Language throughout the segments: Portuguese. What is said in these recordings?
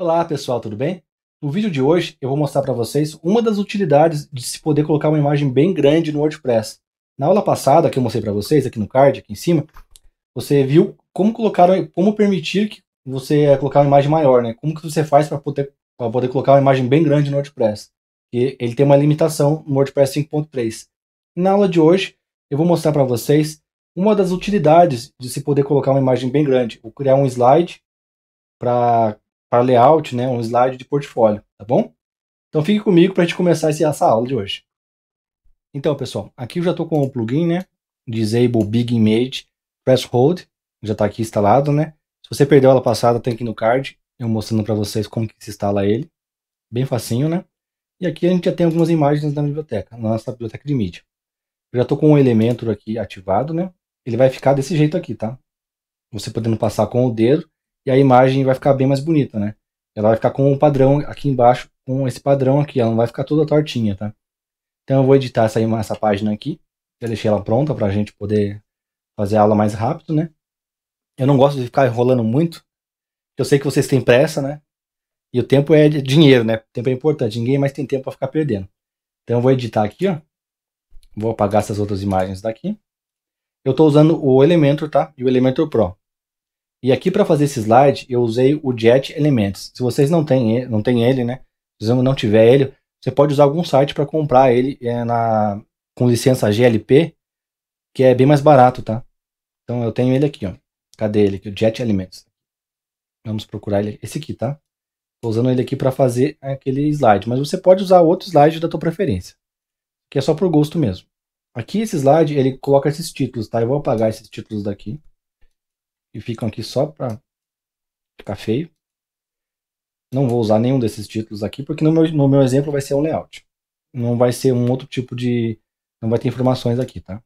Olá pessoal, tudo bem? No vídeo de hoje eu vou mostrar para vocês uma das utilidades de se poder colocar uma imagem bem grande no WordPress. Na aula passada que eu mostrei para vocês, aqui no card, aqui em cima, você viu como colocar, como permitir que você eh, colocar uma imagem maior, né? Como que você faz para poder, poder colocar uma imagem bem grande no WordPress. E ele tem uma limitação no WordPress 5.3. Na aula de hoje eu vou mostrar para vocês uma das utilidades de se poder colocar uma imagem bem grande. Vou criar um slide para para layout, né, um slide de portfólio, tá bom? Então fique comigo para a gente começar essa aula de hoje. Então, pessoal, aqui eu já estou com o plugin, né? Disable Big Image, Press Hold, já está aqui instalado, né? Se você perdeu a aula passada, tem aqui no card, eu mostrando para vocês como que se instala ele. Bem facinho, né? E aqui a gente já tem algumas imagens na biblioteca, na nossa biblioteca de mídia. Eu já estou com o um elemento aqui ativado, né? Ele vai ficar desse jeito aqui, tá? Você podendo passar com o dedo e a imagem vai ficar bem mais bonita, né? Ela vai ficar com o um padrão aqui embaixo, com esse padrão aqui, ela não vai ficar toda tortinha, tá? Então eu vou editar essa, essa página aqui, já deixei ela pronta para a gente poder fazer a aula mais rápido, né? Eu não gosto de ficar enrolando muito, eu sei que vocês têm pressa, né? E o tempo é, é dinheiro, né? O tempo é importante, ninguém mais tem tempo para ficar perdendo. Então eu vou editar aqui, ó. Vou apagar essas outras imagens daqui. Eu estou usando o Elementor, tá? E o Elementor Pro. E aqui para fazer esse slide, eu usei o Jet Elements. Se vocês não têm, não têm ele, né? Se você não tiver ele, você pode usar algum site para comprar ele é, na, com licença GLP, que é bem mais barato, tá? Então eu tenho ele aqui, ó. Cadê ele? Aqui, o Jet Elements. Vamos procurar ele. Esse aqui, tá? Estou usando ele aqui para fazer aquele slide, mas você pode usar outro slide da tua preferência, que é só por gosto mesmo. Aqui esse slide, ele coloca esses títulos, tá? Eu vou apagar esses títulos daqui e ficam aqui só para ficar feio. Não vou usar nenhum desses títulos aqui, porque no meu, no meu exemplo vai ser um layout. Não vai ser um outro tipo de... não vai ter informações aqui, tá?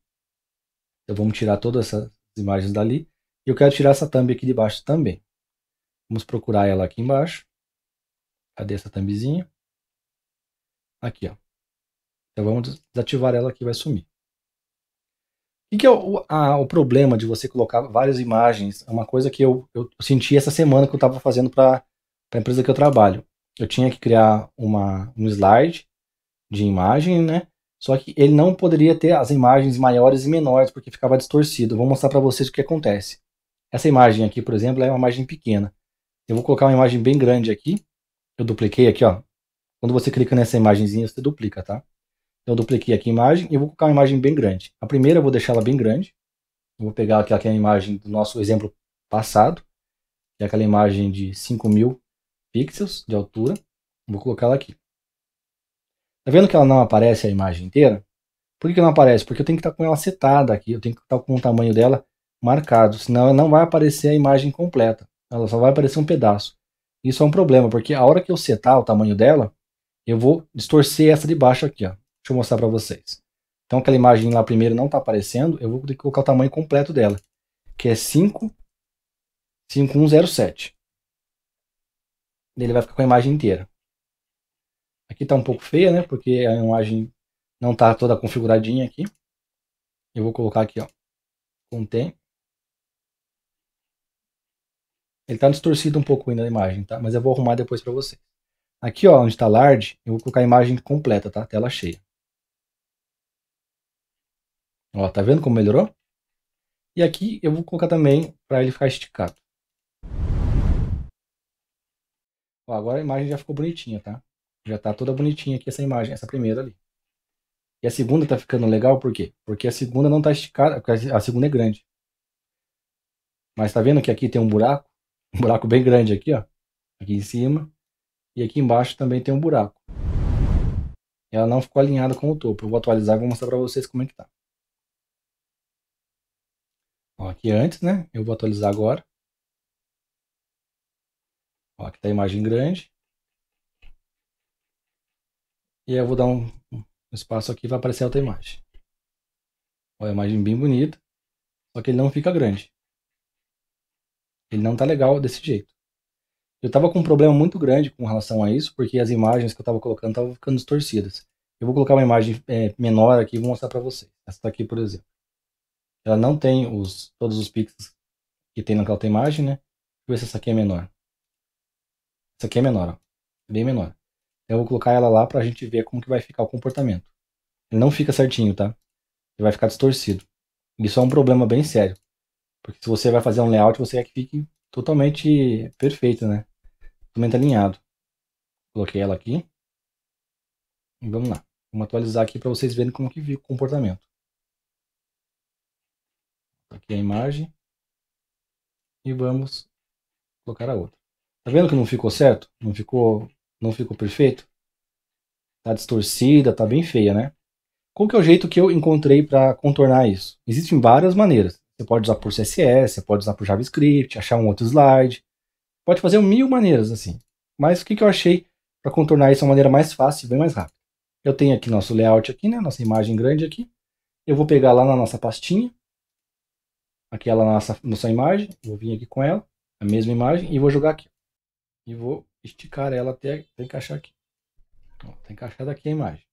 Então vamos tirar todas essas imagens dali. E eu quero tirar essa thumb aqui de baixo também. Vamos procurar ela aqui embaixo. Cadê essa thumbzinha? Aqui, ó. Então vamos desativar ela que vai sumir que, que é o, a, o, problema de você colocar várias imagens? É uma coisa que eu, eu senti essa semana que eu estava fazendo para a empresa que eu trabalho. Eu tinha que criar uma, um slide de imagem, né? Só que ele não poderia ter as imagens maiores e menores, porque ficava distorcido. Vou mostrar para vocês o que acontece. Essa imagem aqui, por exemplo, é uma imagem pequena. Eu vou colocar uma imagem bem grande aqui. Eu dupliquei aqui, ó. Quando você clica nessa imagenzinha, você duplica, tá? Então eu dupliquei aqui a imagem e eu vou colocar uma imagem bem grande. A primeira eu vou deixar ela bem grande. Eu vou pegar aqui, aqui é a imagem do nosso exemplo passado, que é aquela imagem de 5000 pixels de altura. Vou colocá-la aqui. Tá vendo que ela não aparece a imagem inteira? Por que não aparece? Porque eu tenho que estar com ela setada aqui, eu tenho que estar com o tamanho dela marcado, senão ela não vai aparecer a imagem completa, ela só vai aparecer um pedaço. Isso é um problema, porque a hora que eu setar o tamanho dela, eu vou distorcer essa de baixo aqui, ó. Deixa eu mostrar para vocês. Então aquela imagem lá primeiro não está aparecendo, eu vou ter que colocar o tamanho completo dela, que é 5 5107. Ele vai ficar com a imagem inteira. Aqui está um pouco feia, né? Porque a imagem não está toda configuradinha aqui. Eu vou colocar aqui, ó. Contém. Ele está distorcido um pouco ainda a imagem, tá? Mas eu vou arrumar depois para vocês. Aqui, ó, onde está large, eu vou colocar a imagem completa, tá? Tela cheia. Ó, tá vendo como melhorou? E aqui eu vou colocar também para ele ficar esticado. Ó, agora a imagem já ficou bonitinha, tá? Já tá toda bonitinha aqui essa imagem, essa primeira ali. E a segunda tá ficando legal por quê? Porque a segunda não tá esticada, a segunda é grande. Mas tá vendo que aqui tem um buraco? Um buraco bem grande aqui, ó. Aqui em cima. E aqui embaixo também tem um buraco. Ela não ficou alinhada com o topo. Eu vou atualizar e vou mostrar para vocês como é que tá. Ó, aqui antes, né? Eu vou atualizar agora. Ó, aqui está a imagem grande. E eu vou dar um, espaço aqui vai aparecer outra imagem. Ó, a imagem bem bonita. Só que ele não fica grande. Ele não tá legal desse jeito. Eu tava com um problema muito grande com relação a isso, porque as imagens que eu tava colocando estavam ficando distorcidas. Eu vou colocar uma imagem é, menor aqui e vou mostrar para vocês. Essa aqui, por exemplo. Ela não tem os, todos os pixels que tem naquela outra imagem, né? Deixa eu ver se essa aqui é menor. Essa aqui é menor, ó. É bem menor. Então, eu vou colocar ela lá pra gente ver como que vai ficar o comportamento. Ele não fica certinho, tá? Ele vai ficar distorcido. Isso é um problema bem sério. Porque se você vai fazer um layout, você quer que fique totalmente perfeito, né? Totalmente alinhado. Coloquei ela aqui. E vamos lá. Vamos atualizar aqui para vocês verem como que fica o comportamento aqui a imagem e vamos colocar a outra. Tá vendo que não ficou certo? Não ficou, não ficou perfeito? Tá distorcida, tá bem feia, né? Qual que é o jeito que eu encontrei para contornar isso? Existem várias maneiras. Você pode usar por CSS, você pode usar por JavaScript, achar um outro slide. Pode fazer mil maneiras assim. Mas o que, que eu achei para contornar isso de uma maneira mais fácil e bem mais rápida? Eu tenho aqui nosso layout aqui, né? Nossa imagem grande aqui. Eu vou pegar lá na nossa pastinha, aquela nossa, nossa imagem, vou vir aqui com ela, a mesma imagem, e vou jogar aqui. E vou esticar ela até, até encaixar aqui. Ó, tá encaixada aqui a imagem.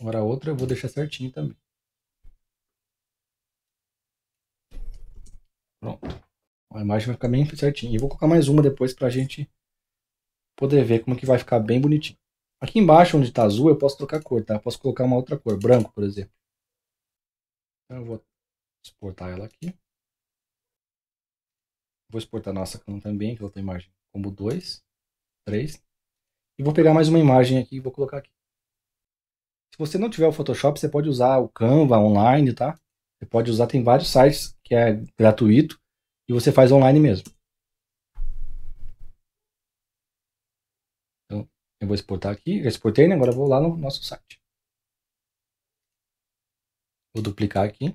Agora a outra eu vou deixar certinho também. Pronto. A imagem vai ficar bem certinha. E vou colocar mais uma depois pra gente poder ver como que vai ficar bem bonitinho. Aqui embaixo, onde está azul, eu posso trocar cor, tá? Eu posso colocar uma outra cor, branco, por exemplo. Então eu vou exportar ela aqui. Vou exportar nossa cam também, que ela tem imagem como 2, 3. E vou pegar mais uma imagem aqui e vou colocar aqui. Se você não tiver o Photoshop, você pode usar o Canva online, tá? Você pode usar, tem vários sites que é gratuito e você faz online mesmo. Então, eu vou exportar aqui, já exportei, né? Agora eu vou lá no nosso site. Vou duplicar aqui.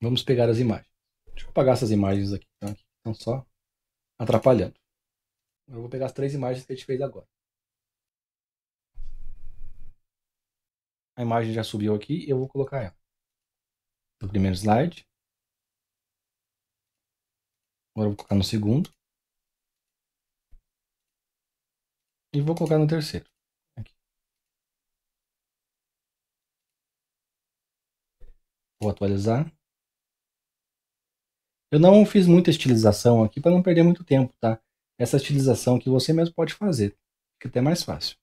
Vamos pegar as imagens. Deixa eu apagar essas imagens aqui, então, estão só atrapalhando. Eu vou pegar as três imagens que a gente fez agora. A imagem já subiu aqui e eu vou colocar ela. No primeiro slide. Agora eu vou colocar no segundo. E vou colocar no terceiro. Aqui. Vou atualizar. Eu não fiz muita estilização aqui para não perder muito tempo, tá? Essa estilização que você mesmo pode fazer, que até é mais fácil.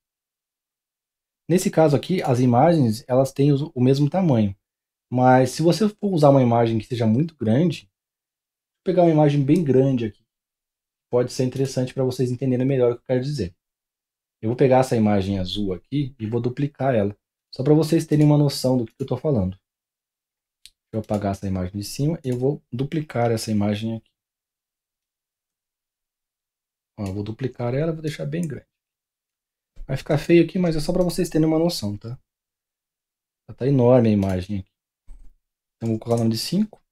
Nesse caso aqui, as imagens elas têm o mesmo tamanho, mas se você for usar uma imagem que seja muito grande, vou pegar uma imagem bem grande aqui, pode ser interessante para vocês entenderem melhor o que eu quero dizer. Eu vou pegar essa imagem azul aqui e vou duplicar ela, só para vocês terem uma noção do que eu estou falando. Deixa eu apagar essa imagem de cima. Eu vou duplicar essa imagem aqui. Ó, vou duplicar ela, vou deixar bem grande. Vai ficar feio aqui, mas é só para vocês terem uma noção, tá? Já tá enorme a imagem aqui. Então vou colocar o nome de 5.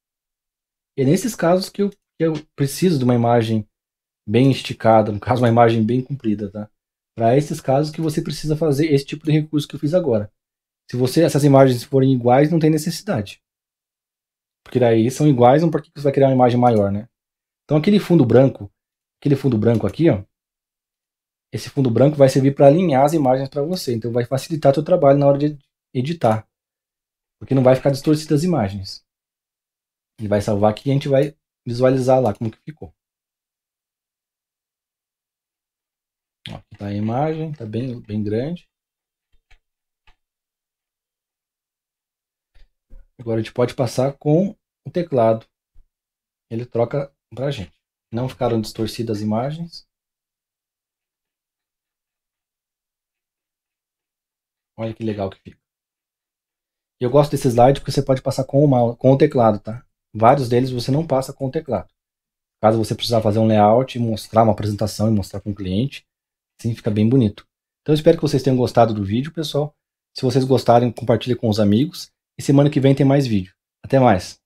E é nesses casos que eu, que eu preciso de uma imagem bem esticada, no caso uma imagem bem comprida, tá? Para esses casos que você precisa fazer esse tipo de recurso que eu fiz agora. Se você essas imagens forem iguais, não tem necessidade. Porque daí são iguais, não por que você vai criar uma imagem maior, né? Então aquele fundo branco, aquele fundo branco aqui, ó, esse fundo branco vai servir para alinhar as imagens para você. Então vai facilitar seu trabalho na hora de editar. Porque não vai ficar distorcidas as imagens. Ele vai salvar aqui e a gente vai visualizar lá como que ficou. Ó, aqui tá a imagem, tá bem, bem grande. Agora a gente pode passar com o teclado. Ele troca para a gente. Não ficaram distorcidas as imagens. Olha que legal que fica. Eu gosto desse slide porque você pode passar com o, mouse, com o teclado, tá? Vários deles você não passa com o teclado. Caso você precisar fazer um layout e mostrar uma apresentação e mostrar para um cliente, assim fica bem bonito. Então espero que vocês tenham gostado do vídeo, pessoal. Se vocês gostarem, compartilhe com os amigos. E semana que vem tem mais vídeo. Até mais!